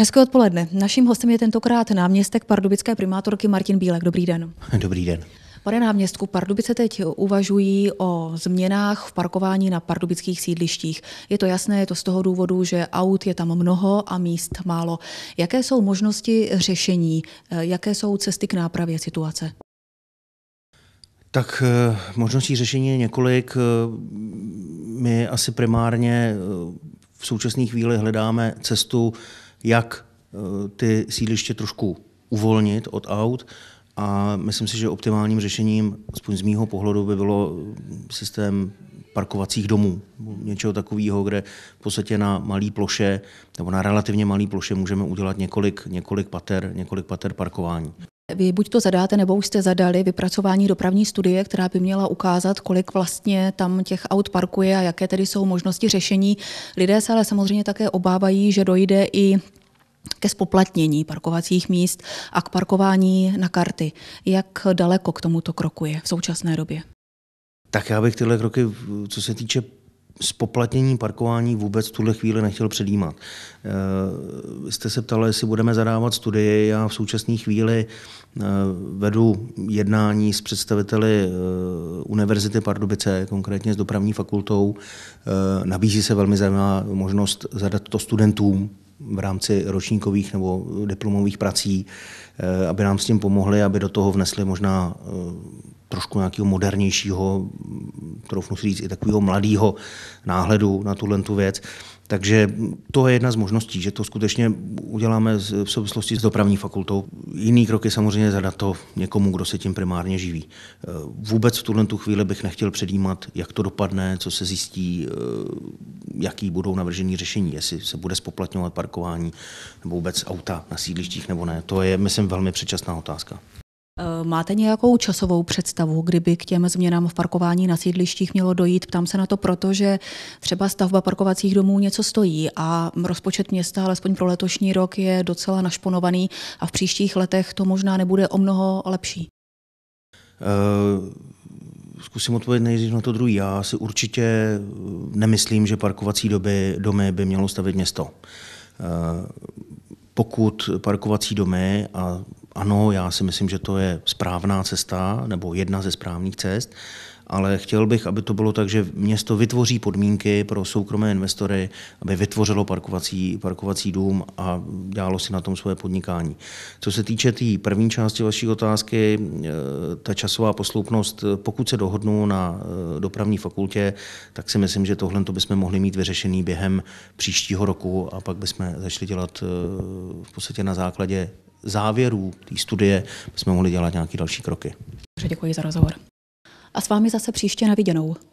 Hezké odpoledne. Naším hostem je tentokrát náměstek pardubické primátorky Martin Bílek. Dobrý den. Dobrý den. Pane náměstku, Pardubice teď uvažují o změnách v parkování na pardubických sídlištích. Je to jasné, je to z toho důvodu, že aut je tam mnoho a míst málo. Jaké jsou možnosti řešení? Jaké jsou cesty k nápravě situace? Tak eh, možností řešení je několik. Eh, my asi primárně eh, v současné chvíli hledáme cestu jak eh, ty sídliště trošku uvolnit od aut a myslím si, že optimálním řešením, aspoň z mýho pohledu, by bylo eh, systém parkovacích domů, něčeho takového, kde v podstatě na malé ploše nebo na relativně malé ploše můžeme udělat několik, několik, pater, několik pater parkování. Vy buď to zadáte, nebo už jste zadali vypracování dopravní studie, která by měla ukázat, kolik vlastně tam těch aut parkuje a jaké tedy jsou možnosti řešení. Lidé se ale samozřejmě také obávají, že dojde i ke spoplatnění parkovacích míst a k parkování na karty. Jak daleko k tomuto kroku je v současné době? Tak já bych tyhle kroky, co se týče spoplatnění parkování vůbec v tuhle chvíli nechtěl předjímat. Eh, vy jste se ptali, jestli budeme zadávat studie. Já v současné chvíli eh, vedu jednání s představiteli eh, Univerzity Pardubice, konkrétně s dopravní fakultou. Nabízí se velmi zajímavá možnost zadat to studentům, v rámci ročníkových nebo diplomových prací, aby nám s tím pomohli, aby do toho vnesli možná trošku nějakého modernějšího, troufnu si říct, i takového mladého náhledu na tuhle tu věc. Takže to je jedna z možností, že to skutečně uděláme v souvislosti s dopravní fakultou. Jiný krok je samozřejmě zadat to někomu, kdo se tím primárně živí. Eh, vůbec v tuhle tu chvíli bych nechtěl předjímat, jak to dopadne, co se zjistí, eh, jaký budou navržený řešení, jestli se bude spoplatňovat parkování nebo vůbec auta na sídlištích nebo ne. To je, myslím, velmi předčasná otázka. Máte nějakou časovou představu, kdyby k těm změnám v parkování na sídlištích mělo dojít? Ptám se na to proto, že třeba stavba parkovacích domů něco stojí a rozpočet města, alespoň pro letošní rok, je docela našponovaný a v příštích letech to možná nebude o mnoho lepší. Uh zkusím odpovědět nejdřív na to druhý. Já si určitě eh, nemyslím, že parkovací doby, domy by mělo stavit město. Eh, pokud parkovací domy, a ano, já si myslím, že to je správná cesta nebo jedna ze správných cest, ale chtěl bych, aby to bylo tak, že město vytvoří podmínky pro soukromé investory, aby vytvořilo parkovací, parkovací dům a dělalo si na tom svoje podnikání. Co se týče té tý první části vaší otázky, eh, ta časová posloupnost, pokud se dohodnu na eh, dopravní fakultě, tak si myslím, že tohle to bychom mohli mít vyřešený během příštího roku a pak bychom začali dělat eh, v podstatě na základě závěrů té studie bychom mohli dělat nějaké další kroky. Děkuji za rozhovor a s vámi zase příště na viděnou.